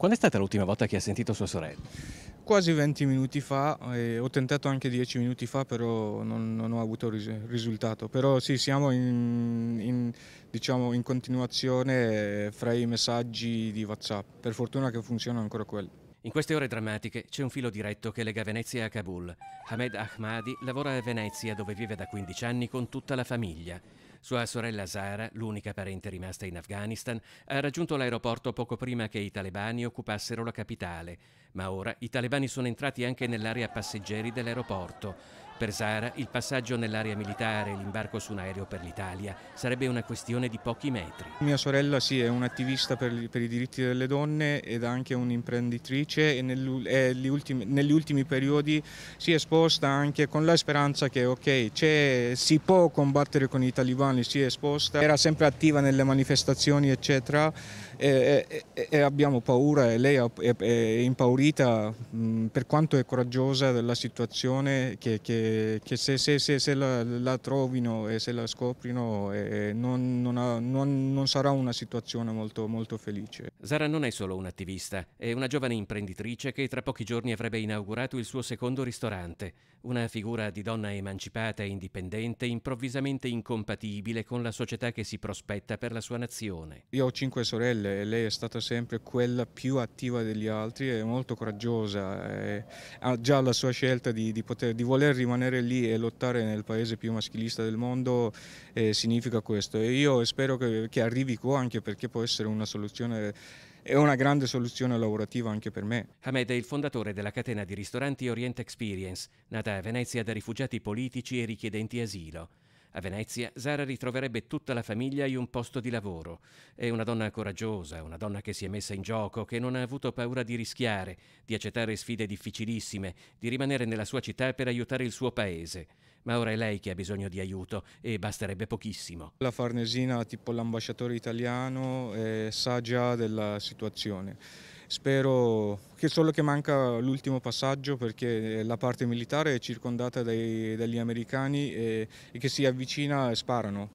Quando è stata l'ultima volta che ha sentito sua sorella? Quasi 20 minuti fa, ho tentato anche 10 minuti fa, però non, non ho avuto ris risultato. Però sì, siamo in, in, diciamo, in continuazione fra i messaggi di WhatsApp. Per fortuna che funziona ancora quello. In queste ore drammatiche c'è un filo diretto che lega Venezia a Kabul. Hamed Ahmadi lavora a Venezia dove vive da 15 anni con tutta la famiglia. Sua sorella Sara, l'unica parente rimasta in Afghanistan, ha raggiunto l'aeroporto poco prima che i talebani occupassero la capitale, ma ora i talebani sono entrati anche nell'area passeggeri dell'aeroporto. Per Sara il passaggio nell'area militare e l'imbarco su un aereo per l'Italia sarebbe una questione di pochi metri. Mia sorella sì, è un'attivista per, per, i diritti delle donne ed anche un'imprenditrice e nel, eh, ultimi, negli ultimi periodi si è esposta anche con la speranza che ok, si può combattere con i talibani, si è esposta, era sempre attiva nelle manifestazioni eccetera e, e, e abbiamo paura e lei è, è, è impaurita mh, per quanto è coraggiosa della situazione che, che che, se, se, se, se la, la, trovino e se la scoprino eh, non, non, ha, non, non, sarà una situazione molto, molto felice. Zara non è solo un'attivista, è una giovane imprenditrice che tra pochi giorni avrebbe inaugurato il suo secondo ristorante, una figura di donna emancipata e indipendente improvvisamente incompatibile con la società che si prospetta per la sua nazione. Io ho cinque sorelle e lei è stata sempre quella più attiva degli altri e molto coraggiosa, eh, ha già la sua scelta di, di, poter, di voler rimanere rimanere lì e lottare nel paese più maschilista del mondo eh, significa questo e io spero che, che arrivi qua anche perché può essere una soluzione è una grande soluzione lavorativa anche per me. Hamed è il fondatore della catena di ristoranti Orient Experience, nata a Venezia da rifugiati politici e richiedenti asilo. A Venezia, Sara ritroverebbe tutta la famiglia e un posto di lavoro. È una donna coraggiosa, una donna che si è messa in gioco, che non ha avuto paura di rischiare, di accettare sfide difficilissime, di rimanere nella sua città per aiutare il suo paese. Ma ora è lei che ha bisogno di aiuto e basterebbe pochissimo. La Farnesina, tipo l'ambasciatore italiano, eh, sa già della situazione Spero che solo che manca l'ultimo passaggio perché eh, la parte militare è circondata dai, dagli americani e, eh, e che si avvicina e sparano.